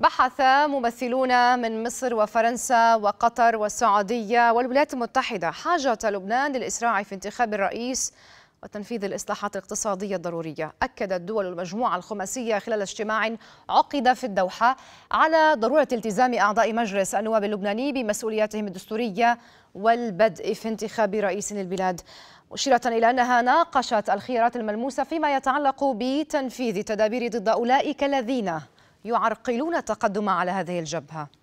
بحث ممثلون من مصر وفرنسا وقطر والسعودية والولايات المتحدة حاجة لبنان للإسراع في انتخاب الرئيس وتنفيذ الإصلاحات الاقتصادية الضرورية أكدت دول المجموعة الخماسية خلال اجتماع عقد في الدوحة على ضرورة التزام أعضاء مجلس النواب اللبناني بمسؤولياتهم الدستورية والبدء في انتخاب رئيس للبلاد مشيرة إلى أنها ناقشت الخيارات الملموسة فيما يتعلق بتنفيذ تدابير ضد أولئك الذين يعرقلون التقدم على هذه الجبهه